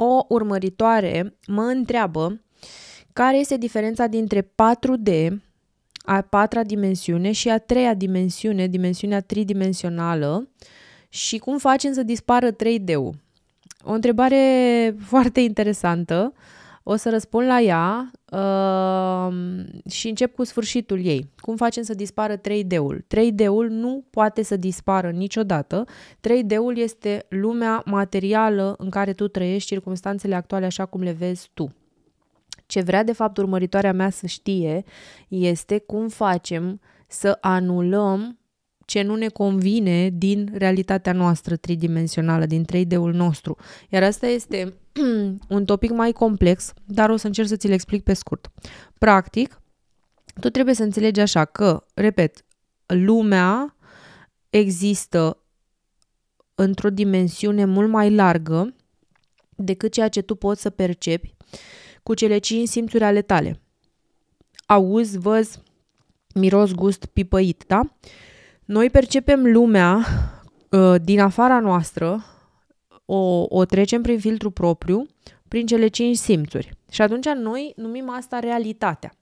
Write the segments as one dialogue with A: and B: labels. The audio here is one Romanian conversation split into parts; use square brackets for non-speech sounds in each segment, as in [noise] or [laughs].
A: O urmăritoare mă întreabă care este diferența dintre 4D, a patra dimensiune și a treia dimensiune, dimensiunea tridimensională, și cum facem să dispară 3D-ul. O întrebare [laughs] foarte interesantă. O să răspund la ea. Uh, Um, și încep cu sfârșitul ei. Cum facem să dispară 3D-ul? 3D-ul nu poate să dispară niciodată. 3D-ul este lumea materială în care tu trăiești circumstanțele actuale așa cum le vezi tu. Ce vrea de fapt urmăritoarea mea să știe este cum facem să anulăm ce nu ne convine din realitatea noastră tridimensională, din 3D-ul nostru. Iar asta este [clears throat] un topic mai complex, dar o să încerc să ți-l explic pe scurt. Practic, tu trebuie să înțelegi așa că, repet, lumea există într-o dimensiune mult mai largă decât ceea ce tu poți să percepi cu cele cinci simțuri ale tale. Auzi, văz, miros, gust, pipăit, da? Noi percepem lumea uh, din afara noastră, o, o trecem prin filtru propriu, prin cele cinci simțuri. Și atunci noi numim asta realitatea.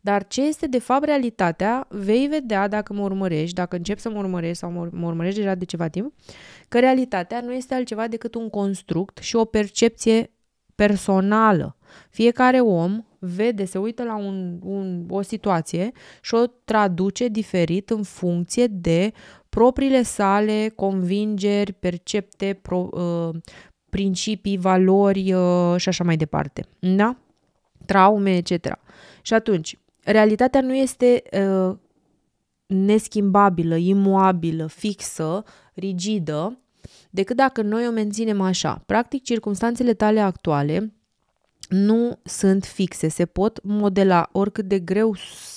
A: Dar ce este de fapt realitatea, vei vedea dacă mă urmărești, dacă încep să mă urmărești sau mă, mă urmărești deja de ceva timp, că realitatea nu este altceva decât un construct și o percepție personală. Fiecare om vede, se uită la un, un, o situație și o traduce diferit în funcție de propriile sale convingeri, percepte, pro, uh, principii, valori uh, și așa mai departe. Da? Traume, etc. Și atunci, realitatea nu este uh, neschimbabilă, imuabilă, fixă, rigidă, decât dacă noi o menținem așa. Practic, circunstanțele tale actuale nu sunt fixe, se pot modela oricât de greu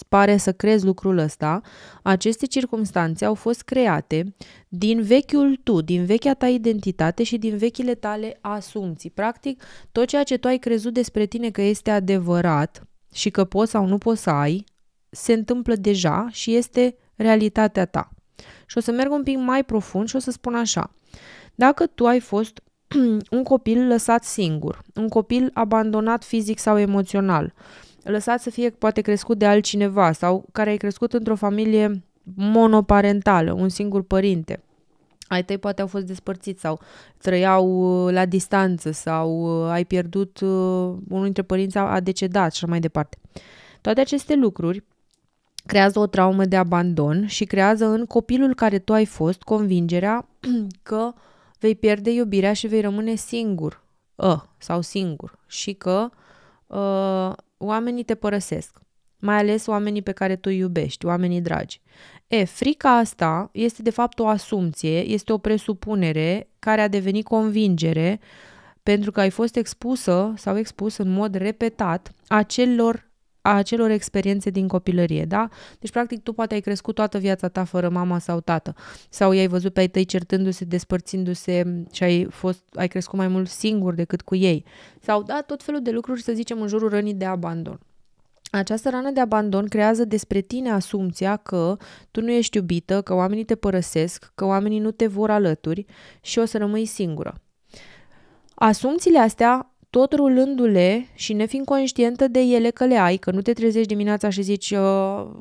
A: pare să crezi lucrul ăsta. Aceste circumstanțe au fost create din vechiul tu, din vechea ta identitate și din vechile tale asumții. Practic, tot ceea ce tu ai crezut despre tine că este adevărat și că poți sau nu poți să ai, se întâmplă deja și este realitatea ta. Și o să merg un pic mai profund și o să spun așa. Dacă tu ai fost [clears throat] un copil lăsat singur, un copil abandonat fizic sau emoțional, lăsat să fie poate crescut de altcineva sau care ai crescut într-o familie monoparentală, un singur părinte. Ai tăi poate au fost despărțiți sau trăiau uh, la distanță sau uh, ai pierdut uh, unul dintre părinți a decedat și așa mai departe. Toate aceste lucruri creează o traumă de abandon și creează în copilul care tu ai fost convingerea [clears throat] că uh, vei pierde iubirea și vei rămâne singur uh, sau singur și că uh, oamenii te părăsesc, mai ales oamenii pe care tu îi iubești, oamenii dragi. E, frica asta este de fapt o asumție, este o presupunere care a devenit convingere pentru că ai fost expusă sau expus în mod repetat acelor a acelor experiențe din copilărie, da? Deci, practic, tu poate ai crescut toată viața ta fără mama sau tată, sau i-ai văzut pe ai tăi certându-se, despărțindu-se și ai, fost, ai crescut mai mult singur decât cu ei, sau, da, tot felul de lucruri, să zicem, în jurul rănii de abandon. Această rană de abandon creează despre tine asumția că tu nu ești iubită, că oamenii te părăsesc, că oamenii nu te vor alături și o să rămâi singură. Asumțiile astea tot rulându-le și nefiind conștientă de ele că le ai, că nu te trezești dimineața și zici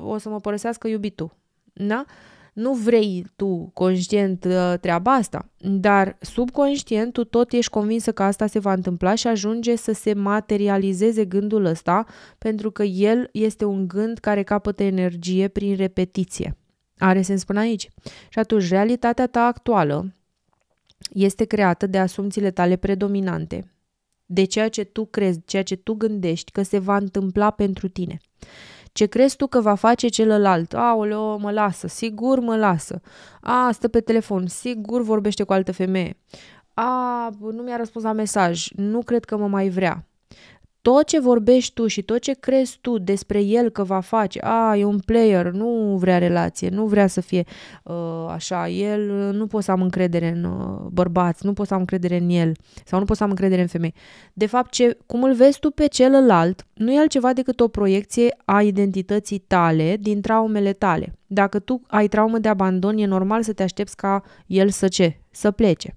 A: o să mă părăsească iubitul. Da? Nu vrei tu conștient ă, treaba asta, dar subconștient tu tot ești convinsă că asta se va întâmpla și ajunge să se materializeze gândul ăsta pentru că el este un gând care capătă energie prin repetiție. Are sens până aici. Și atunci, realitatea ta actuală este creată de asumțiile tale predominante, de ceea ce tu crezi, ceea ce tu gândești că se va întâmpla pentru tine. Ce crezi tu că va face celălalt? Aoleo, mă lasă, sigur mă lasă. A, stă pe telefon, sigur vorbește cu altă femeie. A, nu mi-a răspuns la mesaj, nu cred că mă mai vrea tot ce vorbești tu și tot ce crezi tu despre el că va face, a, e un player, nu vrea relație, nu vrea să fie uh, așa, el uh, nu pot să am încredere în uh, bărbați, nu pot să am încredere în el sau nu pot să am încredere în femei. De fapt, ce, cum îl vezi tu pe celălalt, nu e altceva decât o proiecție a identității tale din traumele tale. Dacă tu ai traumă de abandon, e normal să te aștepți ca el să ce? Să plece.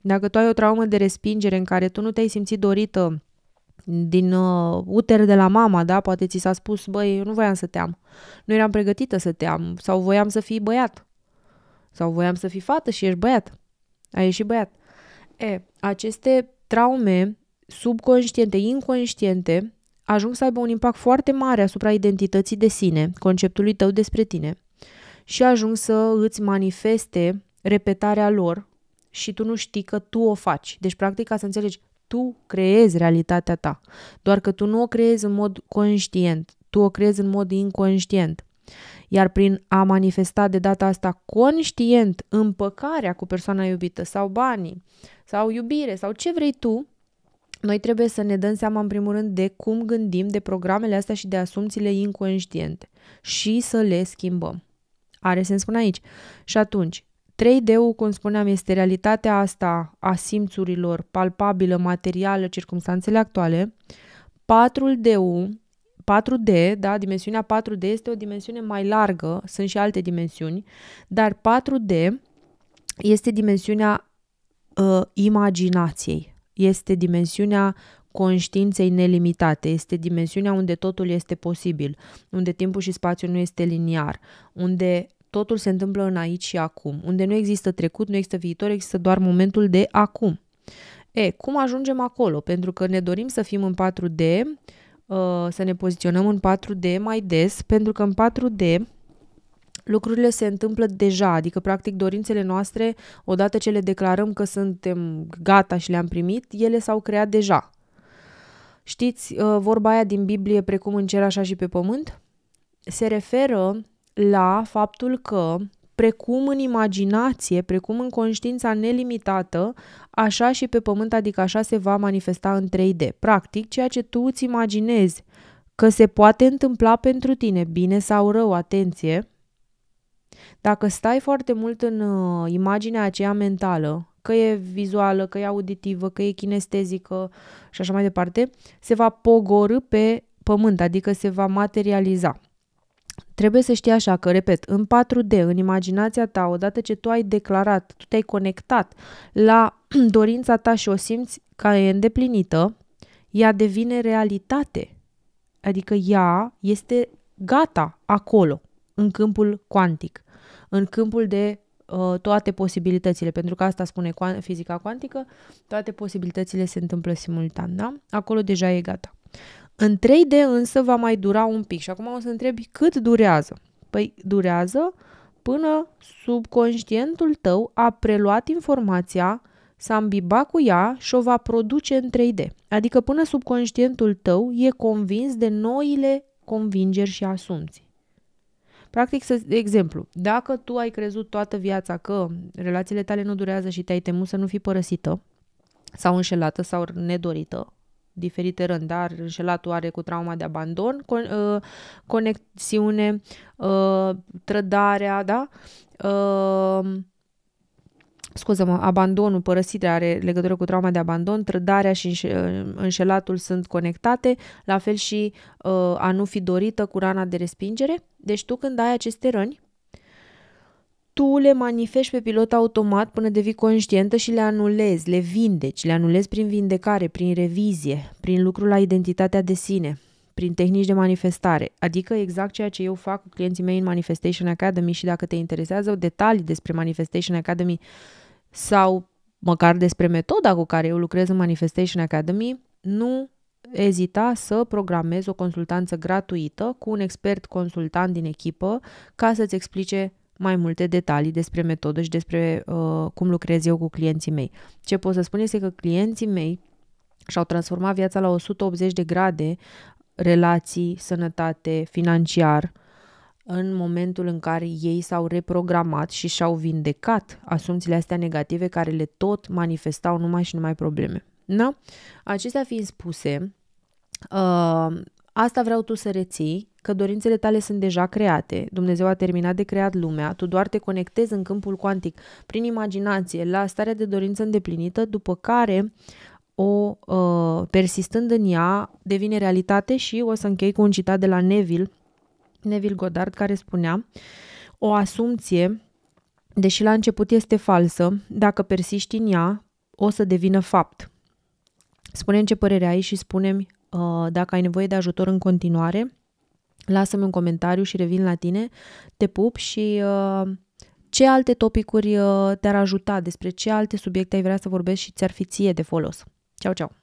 A: Dacă tu ai o traumă de respingere în care tu nu te-ai simțit dorită, din uh, uter de la mama, da? Poate ți s-a spus, băi, eu nu voiam să te am. Nu eram pregătită să te am. Sau voiam să fii băiat. Sau voiam să fii fată și ești băiat. Ai ieșit băiat. E, aceste traume subconștiente, inconștiente, ajung să aibă un impact foarte mare asupra identității de sine, conceptului tău despre tine și ajung să îți manifeste repetarea lor și tu nu știi că tu o faci. Deci, practic, ca să înțelegi, tu creezi realitatea ta, doar că tu nu o creezi în mod conștient, tu o creezi în mod inconștient. Iar prin a manifesta de data asta conștient împăcarea cu persoana iubită sau banii sau iubire sau ce vrei tu, noi trebuie să ne dăm seama în primul rând de cum gândim de programele astea și de asumțiile inconștiente și să le schimbăm. Are sens până aici. Și atunci, 3D-ul, cum spuneam, este realitatea asta a simțurilor, palpabilă, materială, circumstanțele actuale. 4D-ul, 4D, da, dimensiunea 4D este o dimensiune mai largă, sunt și alte dimensiuni, dar 4D este dimensiunea uh, imaginației, este dimensiunea conștiinței nelimitate, este dimensiunea unde totul este posibil, unde timpul și spațiul nu este liniar, unde totul se întâmplă în aici și acum, unde nu există trecut, nu există viitor, există doar momentul de acum. E, cum ajungem acolo? Pentru că ne dorim să fim în 4D, uh, să ne poziționăm în 4D mai des, pentru că în 4D lucrurile se întâmplă deja, adică practic dorințele noastre, odată ce le declarăm că suntem gata și le-am primit, ele s-au creat deja. Știți uh, vorba aia din Biblie, precum în cer așa și pe pământ? Se referă la faptul că precum în imaginație, precum în conștiința nelimitată, așa și pe pământ, adică așa se va manifesta în 3D. Practic, ceea ce tu îți imaginezi că se poate întâmpla pentru tine, bine sau rău, atenție, dacă stai foarte mult în uh, imaginea aceea mentală, că e vizuală, că e auditivă, că e kinestezică și așa mai departe, se va pogorâ pe pământ, adică se va materializa. Trebuie să știi așa că, repet, în 4D, în imaginația ta, odată ce tu ai declarat, tu te-ai conectat la [clears throat] dorința ta și o simți ca e îndeplinită, ea devine realitate. Adică ea este gata acolo, în câmpul cuantic, în câmpul de uh, toate posibilitățile, pentru că asta spune cu- fizica cuantică, toate posibilitățile se întâmplă simultan, da? Acolo deja e gata. În 3D însă va mai dura un pic și acum o să întrebi cât durează. Păi durează până subconștientul tău a preluat informația, s-a îmbibat cu ea și o va produce în 3D. Adică până subconștientul tău e convins de noile convingeri și asumții. Practic, să, de exemplu, dacă tu ai crezut toată viața că relațiile tale nu durează și te-ai temut să nu fii părăsită sau înșelată sau nedorită, diferite rând, dar înșelatul are cu trauma de abandon, con, uh, conexiune, uh, trădarea, da? Uh, scuză-mă, abandonul, părăsirea are legătură cu trauma de abandon, trădarea și înșelatul sunt conectate, la fel și uh, a nu fi dorită cu rana de respingere. Deci tu când ai aceste răni, tu le manifesti pe pilot automat până devii conștientă și le anulezi, le vindeci, le anulezi prin vindecare, prin revizie, prin lucrul la identitatea de sine, prin tehnici de manifestare, adică exact ceea ce eu fac cu clienții mei în Manifestation Academy și dacă te interesează detalii despre Manifestation Academy sau măcar despre metoda cu care eu lucrez în Manifestation Academy, nu ezita să programezi o consultanță gratuită cu un expert consultant din echipă ca să-ți explice mai multe detalii despre metodă și despre uh, cum lucrez eu cu clienții mei. Ce pot să spun este că clienții mei și-au transformat viața la 180 de grade, relații, sănătate, financiar, în momentul în care ei s-au reprogramat și și-au vindecat asumțiile astea negative care le tot manifestau numai și numai probleme. Da? Acestea fiind spuse, uh, Asta vreau tu să reții, că dorințele tale sunt deja create, Dumnezeu a terminat de creat lumea, tu doar te conectezi în câmpul cuantic, prin imaginație, la starea de dorință îndeplinită, după care o uh, persistând în ea devine realitate și o să închei cu un citat de la Neville, Neville Goddard, care spunea o asumție, deși la început este falsă, dacă persiști în ea, o să devină fapt. Spune-mi ce părere ai și spune-mi Uh, dacă ai nevoie de ajutor în continuare, lasă-mi un comentariu și revin la tine. Te pup și uh, ce alte topicuri uh, te-ar ajuta, despre ce alte subiecte ai vrea să vorbești și ți-ar fi ție de folos. Ceau, ceau!